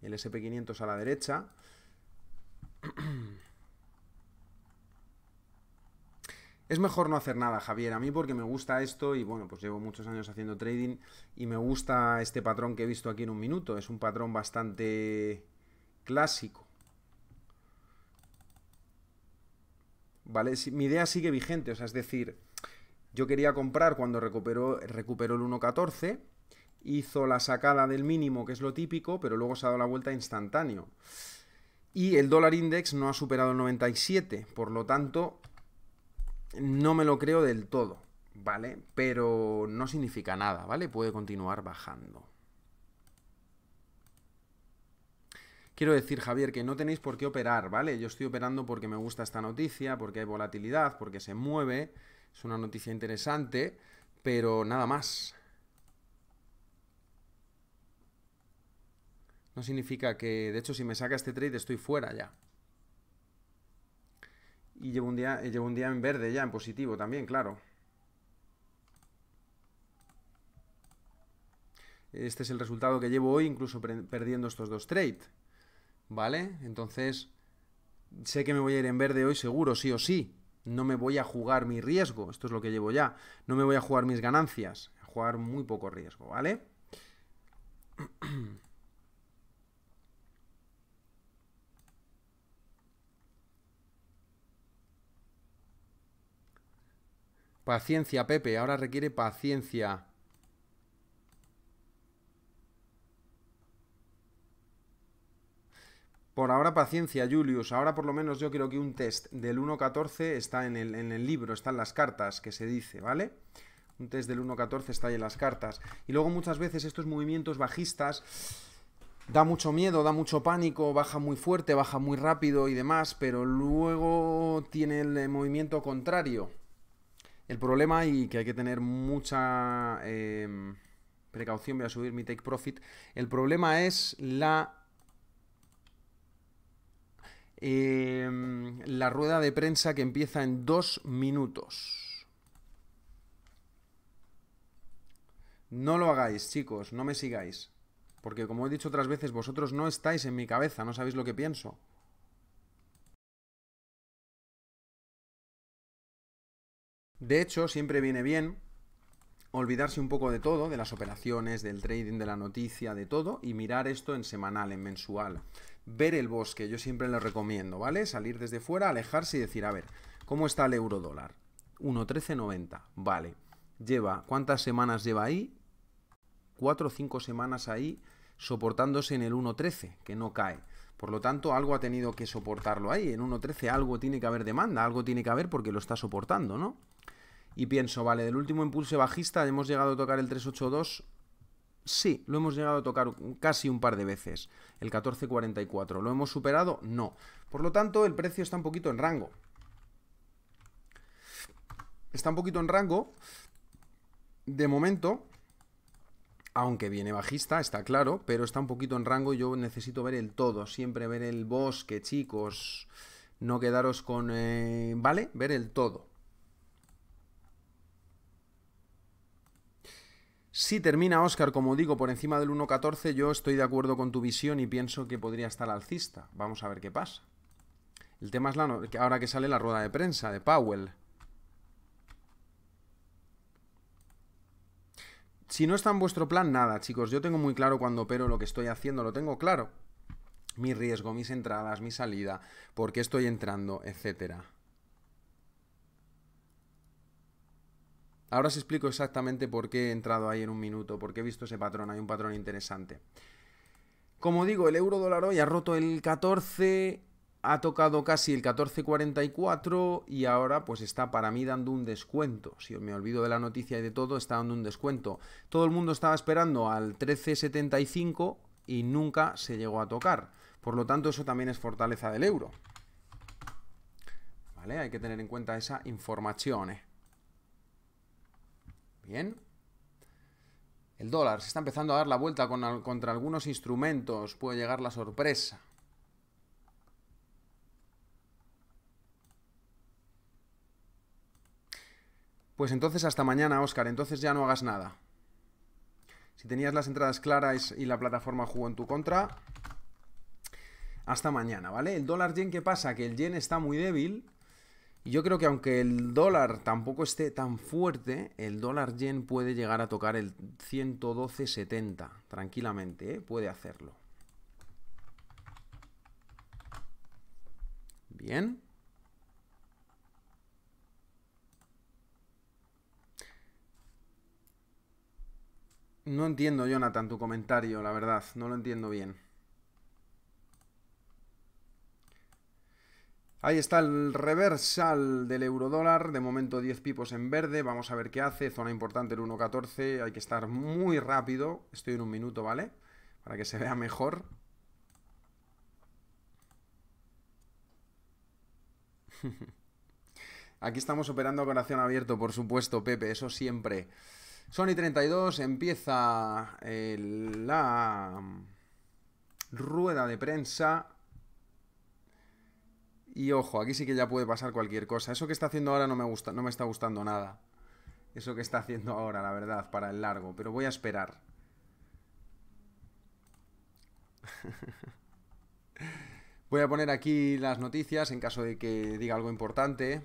El SP500 a la derecha. Es mejor no hacer nada, Javier, a mí porque me gusta esto y bueno, pues llevo muchos años haciendo trading y me gusta este patrón que he visto aquí en un minuto. Es un patrón bastante clásico. ¿Vale? Mi idea sigue vigente, o sea, es decir, yo quería comprar cuando recuperó, recuperó el 1.14, hizo la sacada del mínimo, que es lo típico, pero luego se ha dado la vuelta instantáneo. Y el dólar index no ha superado el 97, por lo tanto, no me lo creo del todo, ¿vale? Pero no significa nada, ¿vale? Puede continuar bajando. Quiero decir, Javier, que no tenéis por qué operar, ¿vale? Yo estoy operando porque me gusta esta noticia, porque hay volatilidad, porque se mueve. Es una noticia interesante, pero nada más. No significa que, de hecho, si me saca este trade estoy fuera ya. Y llevo un día, llevo un día en verde ya, en positivo también, claro. Este es el resultado que llevo hoy, incluso perdiendo estos dos trades. ¿Vale? Entonces, sé que me voy a ir en verde hoy seguro, sí o sí. No me voy a jugar mi riesgo, esto es lo que llevo ya. No me voy a jugar mis ganancias, jugar muy poco riesgo, ¿vale? Paciencia, Pepe. Ahora requiere paciencia. Por ahora paciencia, Julius. Ahora por lo menos yo quiero que un test del 1.14 está en el, en el, libro, está en las cartas, que se dice, ¿vale? Un test del 1.14 está ahí en las cartas. Y luego muchas veces estos movimientos bajistas da mucho miedo, da mucho pánico, baja muy fuerte, baja muy rápido y demás, pero luego tiene el movimiento contrario. El problema y que hay que tener mucha em, precaución, voy a subir mi take profit. El problema es la em, la rueda de prensa que empieza en dos minutos. No lo hagáis, chicos, no me sigáis. Porque como he dicho otras veces, vosotros no estáis en mi cabeza, no sabéis lo que pienso. De hecho, siempre viene bien olvidarse un poco de todo, de las operaciones, del trading, de la noticia, de todo, y mirar esto en semanal, en mensual. Ver el bosque, yo siempre lo recomiendo, ¿vale? Salir desde fuera, alejarse y decir, a ver, ¿cómo está el euro dólar? 1.1390, vale. Lleva, ¿cuántas semanas lleva ahí? Cuatro o cinco semanas ahí soportándose en el 1.13, que no cae. Por lo tanto, algo ha tenido que soportarlo ahí. En 1.13 algo tiene que haber demanda, algo tiene que haber porque lo está soportando, ¿no? y pienso, vale, del último impulso bajista hemos llegado a tocar el 382. Sí, lo hemos llegado a tocar casi un par de veces, el 1444. ¿Lo hemos superado? No. Por lo tanto, el precio está un poquito en rango. Está un poquito en rango. De momento, aunque viene bajista, está claro, pero está un poquito en rango yo necesito ver el todo, siempre ver el bosque, chicos, no quedaros con... Eh, ¿Vale? Ver el todo. Si termina Oscar, como digo, por encima del 1.14, yo estoy de acuerdo con tu visión y pienso que podría estar alcista. Vamos a ver qué pasa. El tema es la ahora que sale la rueda de prensa de Powell. Si no está en vuestro plan, nada, chicos. Yo tengo muy claro cuando opero lo que estoy haciendo, lo tengo claro. Mi riesgo, mis entradas, mi salida, por qué estoy entrando, etcétera. Ahora os explico exactamente por qué he entrado ahí en un minuto, por qué he visto ese patrón, hay un patrón interesante. Como digo, el euro dólar hoy ha roto el 14, ha tocado casi el 14.44 y ahora pues está para mí dando un descuento. Si me olvido de la noticia y de todo, está dando un descuento. Todo el mundo estaba esperando al 13.75 y nunca se llegó a tocar. Por lo tanto, eso también es fortaleza del euro. ¿Vale? Hay que tener en cuenta esa información. ¿eh? Bien. El dólar se está empezando a dar la vuelta contra algunos instrumentos. Puede llegar la sorpresa. Pues entonces hasta mañana, Oscar. Entonces ya no hagas nada. Si tenías las entradas claras y la plataforma jugó en tu contra, hasta mañana, ¿vale? El dólar yen, ¿qué pasa? Que el yen está muy débil yo creo que aunque el dólar tampoco esté tan fuerte, el dólar yen puede llegar a tocar el 112.70 tranquilamente, ¿eh? puede hacerlo. Bien. No entiendo, Jonathan, tu comentario, la verdad, no lo entiendo bien. Ahí está el reversal del eurodólar, de momento 10 pipos en verde, vamos a ver qué hace, zona importante el 1.14, hay que estar muy rápido, estoy en un minuto, ¿vale? Para que se vea mejor. Aquí estamos operando a corazón abierto, por supuesto, Pepe, eso siempre. Sony 32 empieza la rueda de prensa y ojo, aquí sí que ya puede pasar cualquier cosa. Eso que está haciendo ahora no me gusta, no me está gustando nada. Eso que está haciendo ahora, la verdad, para el largo. Pero voy a esperar. voy a poner aquí las noticias en caso de que diga algo importante.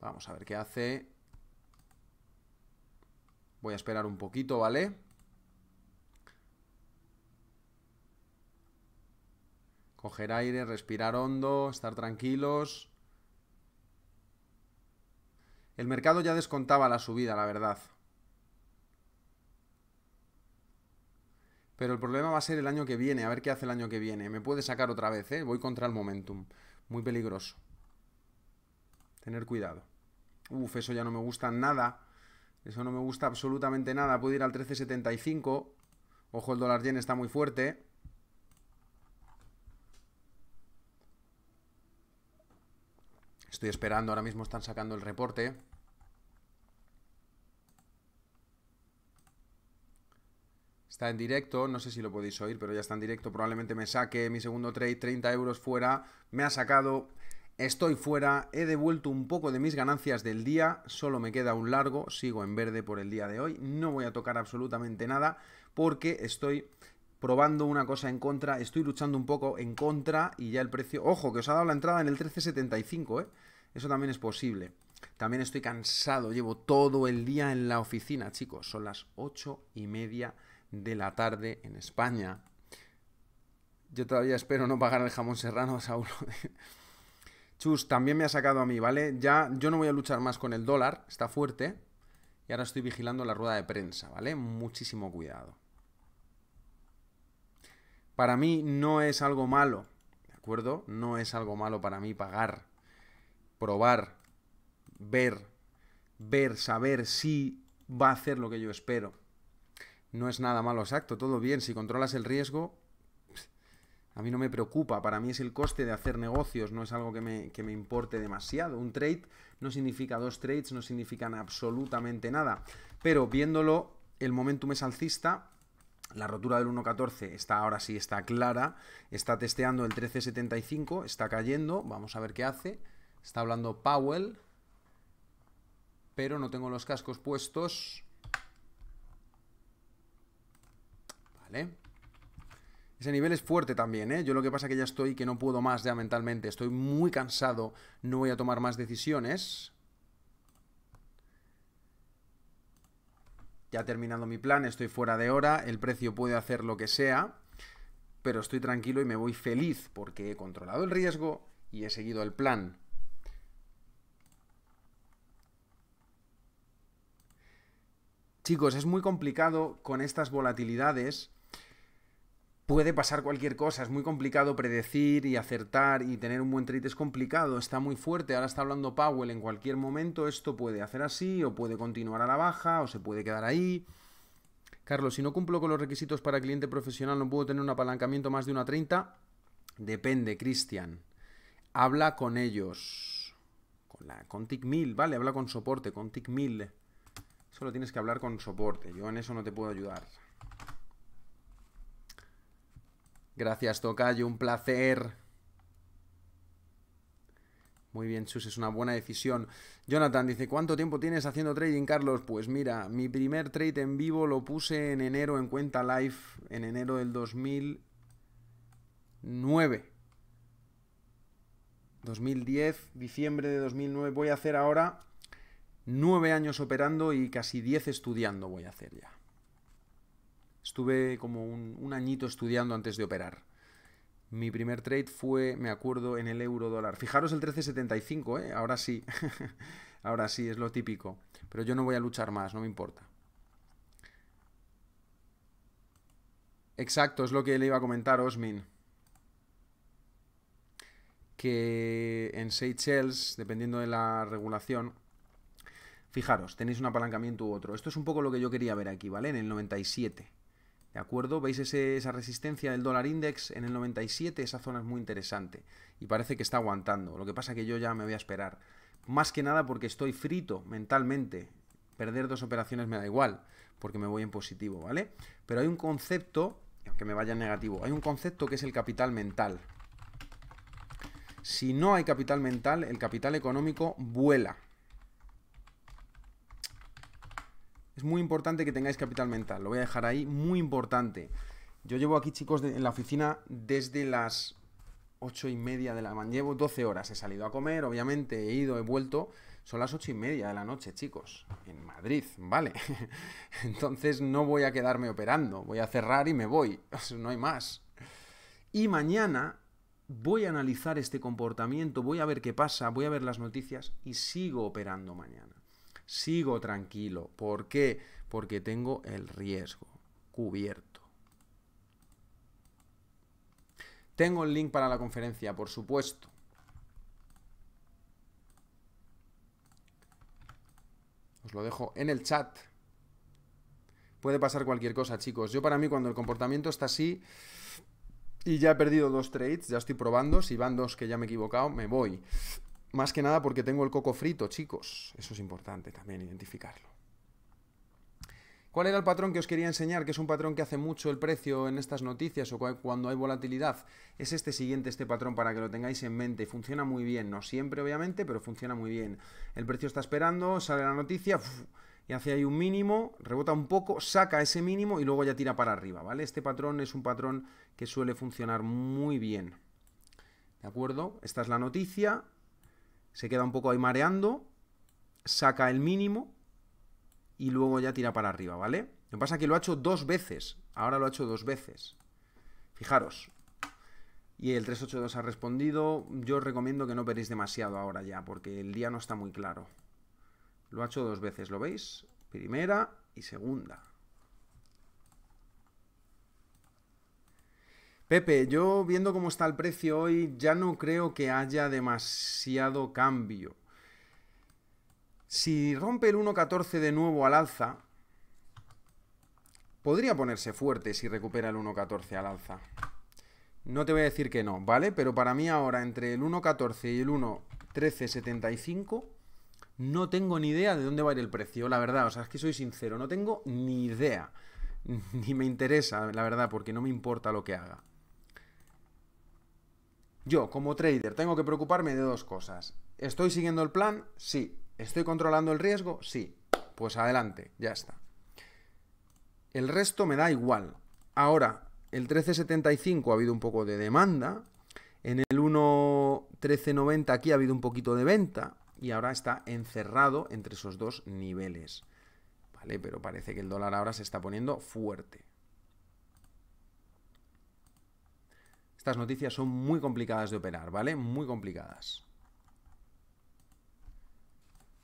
Vamos a ver qué hace. Voy a esperar un poquito, ¿vale? coger aire, respirar hondo, estar tranquilos. El mercado ya descontaba la subida, la verdad. Pero el problema va a ser el año que viene, a ver qué hace el año que viene. Me puede sacar otra vez, ¿eh? Voy contra el momentum. Muy peligroso. Tener cuidado. Uf, eso ya no me gusta nada. Eso no me gusta absolutamente nada. Puedo ir al 13.75. Ojo, el dólar yen está muy fuerte. Estoy esperando, ahora mismo están sacando el reporte. Está en directo, no sé si lo podéis oír, pero ya está en directo. Probablemente me saque mi segundo trade, 30 euros fuera. Me ha sacado, estoy fuera, he devuelto un poco de mis ganancias del día. Solo me queda un largo, sigo en verde por el día de hoy. No voy a tocar absolutamente nada porque estoy probando una cosa en contra, estoy luchando un poco en contra y ya el precio... Ojo, que os ha dado la entrada en el 1375, ¿eh? Eso también es posible. También estoy cansado, llevo todo el día en la oficina, chicos. Son las ocho y media de la tarde en España. Yo todavía espero no pagar el jamón serrano, Saulo. Chus, también me ha sacado a mí, ¿vale? Ya yo no voy a luchar más con el dólar, está fuerte. Y ahora estoy vigilando la rueda de prensa, ¿vale? Muchísimo cuidado. Para mí no es algo malo, ¿de acuerdo? No es algo malo para mí pagar, probar, ver, ver, saber si va a hacer lo que yo espero. No es nada malo, exacto, todo bien, si controlas el riesgo, a mí no me preocupa, para mí es el coste de hacer negocios, no es algo que me, importe demasiado. Un trade no significa dos trades, no significan absolutamente nada. Pero viéndolo, el momentum es alcista, la rotura del 1.14 está ahora sí está clara, está testeando el 13.75, está cayendo, vamos a ver qué hace. Está hablando Powell, pero no tengo los cascos puestos. Vale. Ese nivel es fuerte también, ¿eh? Yo lo que pasa es que ya estoy, que no puedo más ya mentalmente, estoy muy cansado, no voy a tomar más decisiones. ya terminado mi plan, estoy fuera de hora, el precio puede hacer lo que sea, pero estoy tranquilo y me voy feliz porque he controlado el riesgo y he seguido el plan. Chicos, es muy complicado con estas volatilidades puede pasar cualquier cosa, es muy complicado predecir y acertar y tener un buen trade es complicado, está muy fuerte, ahora está hablando Powell en cualquier momento, esto puede hacer así o puede continuar a la baja o se puede quedar ahí. Carlos, si no cumplo con los requisitos para cliente profesional, ¿no puedo tener un apalancamiento más de una 30? Depende, Cristian. Habla con ellos. Con, la, con tic ¿vale? Habla con soporte, con TIC1000. Solo tienes que hablar con soporte. Yo en eso no te puedo ayudar. Gracias, Tocayo, un placer. Muy bien, Chus, es una buena decisión. Jonathan dice, ¿cuánto tiempo tienes haciendo trading, Carlos? Pues mira, mi primer trade en vivo lo puse en enero en cuenta live, en enero del 2009. 2010, diciembre de 2009. Voy a hacer ahora nueve años operando y casi diez estudiando voy a hacer ya. Estuve como un, añito estudiando antes de operar. Mi primer trade fue, me acuerdo, en el euro dólar. Fijaros el 13.75, ¿eh? Ahora sí. Ahora sí, es lo típico. Pero yo no voy a luchar más, no me importa. Exacto, es lo que le iba a comentar Osmin. Que en Seychelles, dependiendo de la regulación, fijaros, tenéis un apalancamiento u otro. Esto es un poco lo que yo quería ver aquí, ¿vale? En el 97. ¿De acuerdo? ¿Veis esa resistencia del dólar index en el 97? Esa zona es muy interesante y parece que está aguantando. Lo que pasa es que yo ya me voy a esperar. Más que nada porque estoy frito mentalmente. Perder dos operaciones me da igual porque me voy en positivo, ¿vale? Pero hay un concepto, aunque me vaya en negativo, hay un concepto que es el capital mental. Si no hay capital mental, el capital económico vuela. Es muy importante que tengáis capital mental. Lo voy a dejar ahí. Muy importante. Yo llevo aquí, chicos, en la oficina desde las ocho y media de la mañana. Llevo 12 horas. He salido a comer, obviamente, he ido, he vuelto. Son las ocho y media de la noche, chicos. En Madrid, ¿vale? Entonces no voy a quedarme operando. Voy a cerrar y me voy. No hay más. Y mañana voy a analizar este comportamiento, voy a ver qué pasa, voy a ver las noticias y sigo operando mañana sigo tranquilo. ¿Por qué? Porque tengo el riesgo cubierto. Tengo el link para la conferencia, por supuesto. Os lo dejo en el chat. Puede pasar cualquier cosa, chicos. Yo para mí cuando el comportamiento está así y ya he perdido dos trades, ya estoy probando, si van dos que ya me he equivocado, me voy. Más que nada porque tengo el coco frito, chicos. Eso es importante también identificarlo. ¿Cuál era el patrón que os quería enseñar? Que es un patrón que hace mucho el precio en estas noticias o cuando hay volatilidad. Es este siguiente, este patrón, para que lo tengáis en mente. y Funciona muy bien, no siempre obviamente, pero funciona muy bien. El precio está esperando, sale la noticia y hace ahí un mínimo, rebota un poco, saca ese mínimo y luego ya tira para arriba, ¿vale? Este patrón es un patrón que suele funcionar muy bien. ¿De acuerdo? Esta es la noticia, se queda un poco ahí mareando, saca el mínimo y luego ya tira para arriba, ¿vale? Lo que pasa es que lo ha hecho dos veces, ahora lo ha hecho dos veces. Fijaros. Y el 382 ha respondido, yo os recomiendo que no operéis demasiado ahora ya, porque el día no está muy claro. Lo ha hecho dos veces, ¿lo veis? Primera y segunda. Pepe, yo viendo cómo está el precio hoy, ya no creo que haya demasiado cambio. Si rompe el 1.14 de nuevo al alza, podría ponerse fuerte si recupera el 1.14 al alza. No te voy a decir que no, ¿vale? Pero para mí ahora, entre el 1.14 y el 1.1375, no tengo ni idea de dónde va a ir el precio, la verdad. O sea, es que soy sincero, no tengo ni idea. Ni me interesa, la verdad, porque no me importa lo que haga. Yo, como trader, tengo que preocuparme de dos cosas. ¿Estoy siguiendo el plan? Sí. ¿Estoy controlando el riesgo? Sí. Pues adelante, ya está. El resto me da igual. Ahora, el 1375 ha habido un poco de demanda. En el 13.90 aquí ha habido un poquito de venta. Y ahora está encerrado entre esos dos niveles. ¿Vale? Pero parece que el dólar ahora se está poniendo fuerte. Estas noticias son muy complicadas de operar, ¿vale? Muy complicadas.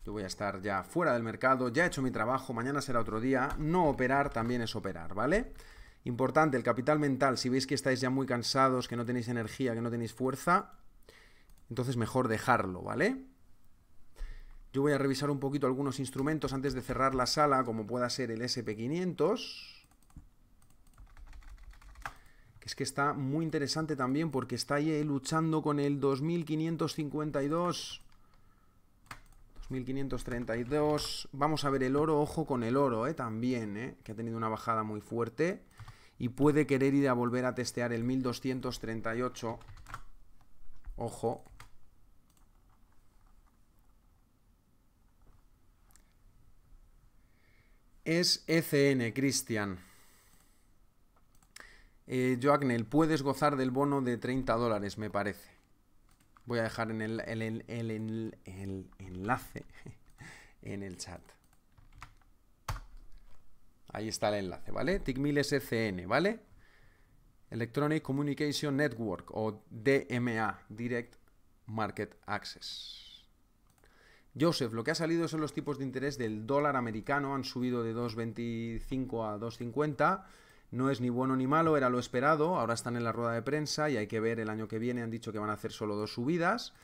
Yo voy a estar ya fuera del mercado, ya he hecho mi trabajo, mañana será otro día. No operar también es operar, ¿vale? Importante, el capital mental, si veis que estáis ya muy cansados, que no tenéis energía, que no tenéis fuerza, entonces mejor dejarlo, ¿vale? Yo voy a revisar un poquito algunos instrumentos antes de cerrar la sala, como pueda ser el SP500 es que está muy interesante también porque está ahí eh, luchando con el 2552. 2532. Vamos a ver el oro, ojo con el oro, eh, También, eh, Que ha tenido una bajada muy fuerte. Y puede querer ir a volver a testear el 1238. Ojo. Es ECN, Cristian. Eh, puedes gozar del bono de 30 dólares, me parece. Voy a dejar en el, enlace en el chat. Ahí está el enlace, ¿vale? TICMIL SCN, ¿vale? Electronic Communication Network o DMA, Direct Market Access. Joseph, lo que ha salido son los tipos de interés del dólar americano, han subido de 2,25 a 2,50 no es ni bueno ni malo, era lo esperado. Ahora están en la rueda de prensa y hay que ver el año que viene. Han dicho que van a hacer solo dos subidas.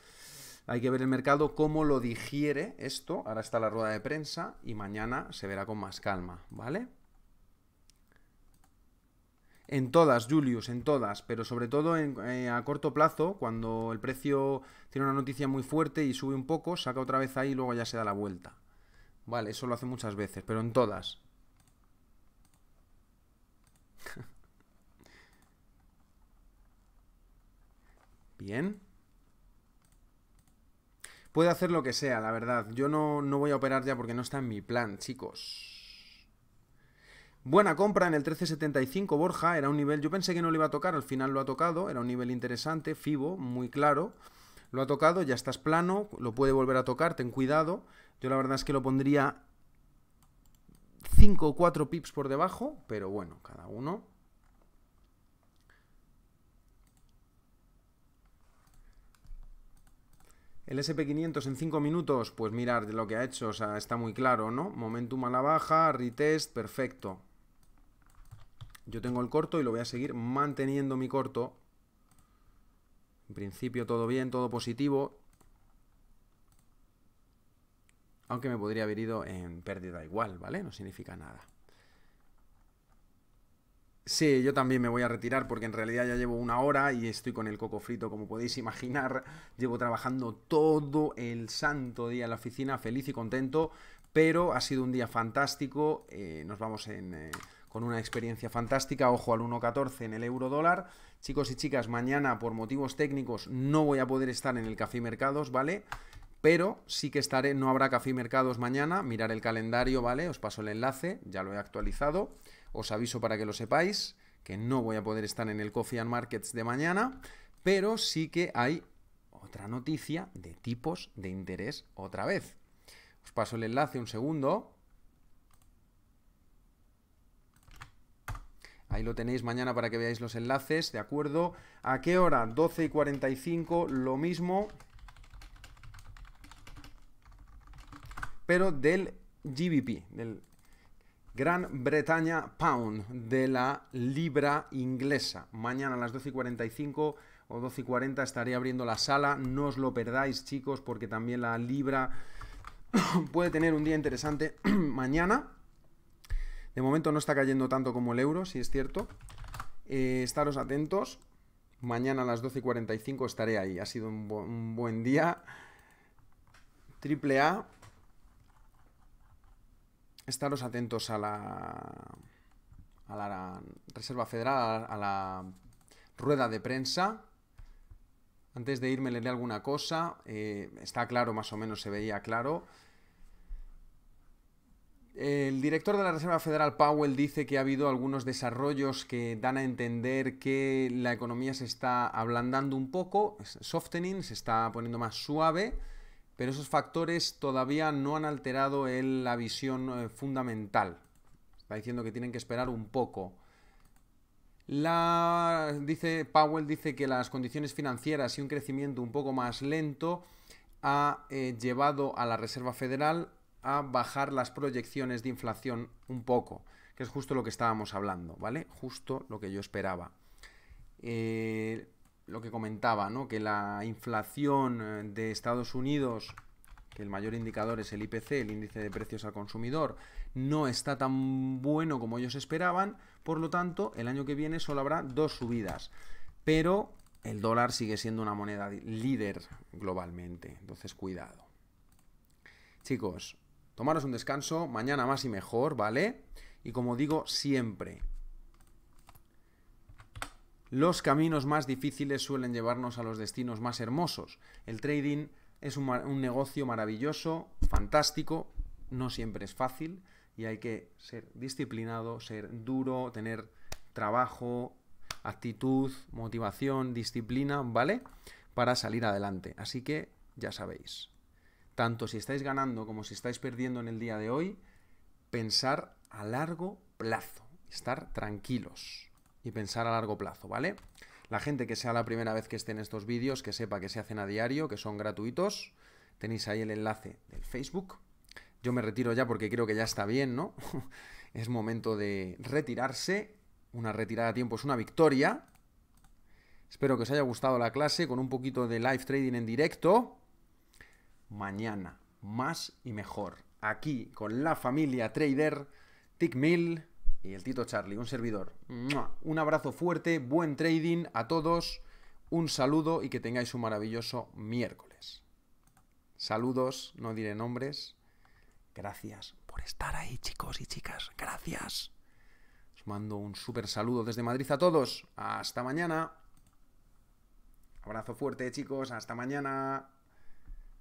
Hay que ver el mercado cómo lo digiere esto. Ahora está la rueda de prensa y mañana se verá con más calma, ¿vale? En todas, Julius, en todas, pero sobre todo eh, a corto plazo, cuando el precio tiene una noticia muy fuerte y sube un poco, saca otra vez ahí y luego ya se da la vuelta. Vale, eso lo hace muchas veces, pero en todas. Bien. Puede hacer lo que sea, la verdad. Yo no, voy a operar ya porque no está en mi plan, chicos. Buena compra en el 1375, Borja. Era un nivel... Yo pensé que no le iba a tocar, al final lo ha tocado. Era un nivel interesante, Fibo, muy claro. Lo ha tocado, ya estás plano, lo puede volver a tocar, ten cuidado. Yo la verdad es que lo pondría 5 o 4 pips por debajo, pero bueno, cada uno. El SP500 en 5 minutos, pues mirar lo que ha hecho, está muy claro, ¿no? Momentum a la baja, retest, perfecto. Yo tengo el corto y lo voy a seguir manteniendo mi corto. En principio todo bien, todo positivo. aunque me podría haber ido en pérdida igual, ¿vale? No significa nada. Sí, yo también me voy a retirar porque en realidad ya llevo una hora y estoy con el coco frito, como podéis imaginar. Llevo trabajando todo el santo día en la oficina, feliz y contento, pero ha sido un día fantástico. Eh, nos vamos eh, con una experiencia fantástica. Ojo al 1.14 en el euro dólar. Chicos y chicas, mañana por motivos técnicos no voy a poder estar en el Café Mercados, ¿vale? vale pero sí que estaré, no habrá café y mercados mañana, mirar el calendario, ¿vale? Os paso el enlace, ya lo he actualizado, os aviso para que lo sepáis, que no voy a poder estar en el Coffee and Markets de mañana, pero sí que hay otra noticia de tipos de interés otra vez. Os paso el enlace un segundo. Ahí lo tenéis mañana para que veáis los enlaces, ¿de acuerdo? ¿A qué hora? 12 y 45, lo mismo. pero del GBP, del Gran Bretaña Pound, de la libra inglesa. Mañana a las 12.45 o 12.40 estaré abriendo la sala. No os lo perdáis, chicos, porque también la libra puede tener un día interesante mañana. De momento no está cayendo tanto como el euro, si es cierto. Eh, estaros atentos. Mañana a las 12.45 estaré ahí. Ha sido un, un buen día. Triple A, estaros atentos a la, a la Reserva Federal, a la rueda de prensa. Antes de irme leeré alguna cosa. Eh, está claro, más o menos se veía claro. El director de la Reserva Federal, Powell, dice que ha habido algunos desarrollos que dan a entender que la economía se está ablandando un poco, softening, se está poniendo más suave pero esos factores todavía no han alterado la visión eh, fundamental. Está diciendo que tienen que esperar un poco. dice Powell dice que las condiciones financieras y un crecimiento un poco más lento ha eh, llevado a la Reserva Federal a bajar las proyecciones de inflación un poco, que es justo lo que estábamos hablando, ¿vale? Justo lo que yo esperaba. Eh, lo que comentaba, ¿no? que la inflación eh, de Estados Unidos, que el mayor indicador es el IPC, el índice de precios al consumidor, no está tan bueno como ellos esperaban, por lo tanto, el año que viene solo habrá dos subidas. Pero el dólar sigue siendo una moneda líder globalmente, entonces cuidado. Chicos, tomaros un descanso, mañana más y mejor, ¿vale? Y como digo siempre, los caminos más difíciles suelen llevarnos a los destinos más hermosos. El trading es un, negocio maravilloso, fantástico, no siempre es fácil y hay que ser disciplinado, ser duro, tener trabajo, actitud, motivación, disciplina, ¿vale? Para salir adelante. Así que ya sabéis, tanto si estáis ganando como si estáis perdiendo en el día de hoy, pensar a largo plazo, estar tranquilos y pensar a largo plazo, ¿vale? La gente que sea la primera vez que esté en estos vídeos, que sepa que se hacen a diario, que son gratuitos. Tenéis ahí el enlace del Facebook. Yo me retiro ya porque creo que ya está bien, ¿no? es momento de retirarse. Una retirada a tiempo es una victoria. Espero que os haya gustado la clase con un poquito de live trading en directo. Mañana, más y mejor. Aquí con la familia trader Tickmill y el Tito Charlie, un servidor. Un abrazo fuerte, buen trading a todos, un saludo y que tengáis un maravilloso miércoles. Saludos, no diré nombres. Gracias por estar ahí, chicos y chicas. Gracias. Os mando un súper saludo desde Madrid a todos. Hasta mañana. Abrazo fuerte, chicos. Hasta mañana.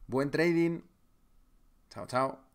Buen trading. Chao, chao.